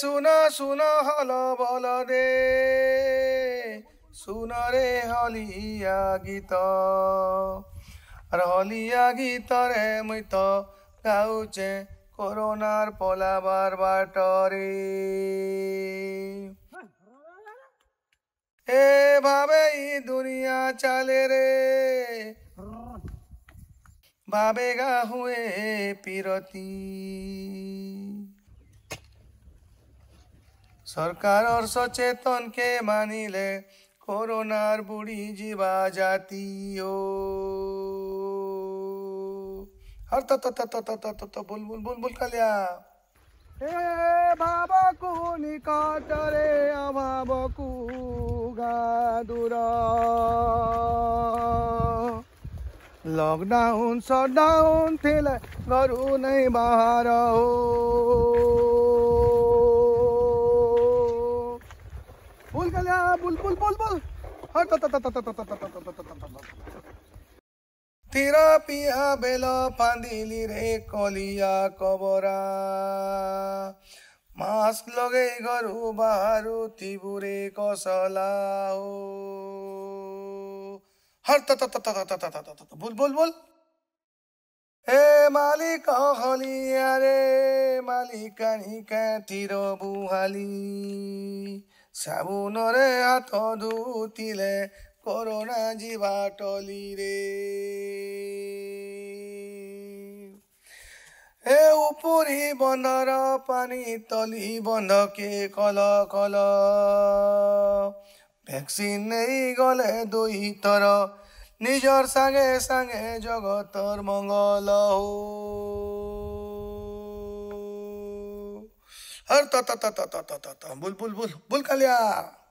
সুনা সুনা হল বল দে সুনরে হলিয়া গীত আর হলিয়া গীতরে তো গাউছে করোনার পলা বার বাটরে এ ভাবে দুনিয়া চালে রে ভাবে গা হুয়ে পিরতি সরকার সচেতনকে মানিলে করোনার বুড়ি জীবা জাতীয় হর তত তত তত তত বুলবুল বুলবুল কালিয়া হে ভাবকু নিকটরে অভাবকু গাদুর লকডাউন সটডাউন থিলে ঘরু নাই বাহার হো बोल गया বল बोल बोल बोल তেরা পিয়া বেল ফাঁদিলি রে কলিয়া কবরা মাস্ক লগে ঘরু বাহারু তিবুরে কসলাও হর ত বল বল বল এ মালিক হলিয়া রে মালিকানি কাঁথির বুহালি সাবুনরে হাত ধুতিলে করোনা টলি রে এ উপরি বন্ধর পানি তলি বন্ধকে কল কল ভ্যাকসিন নেই গলে দুই তর নিজর সাঙে সাঙে জগতর মঙ্গল হো हर ता तो, ता तो, ता तो, ता ता ता ता बोल बुल बुल बुल का लिया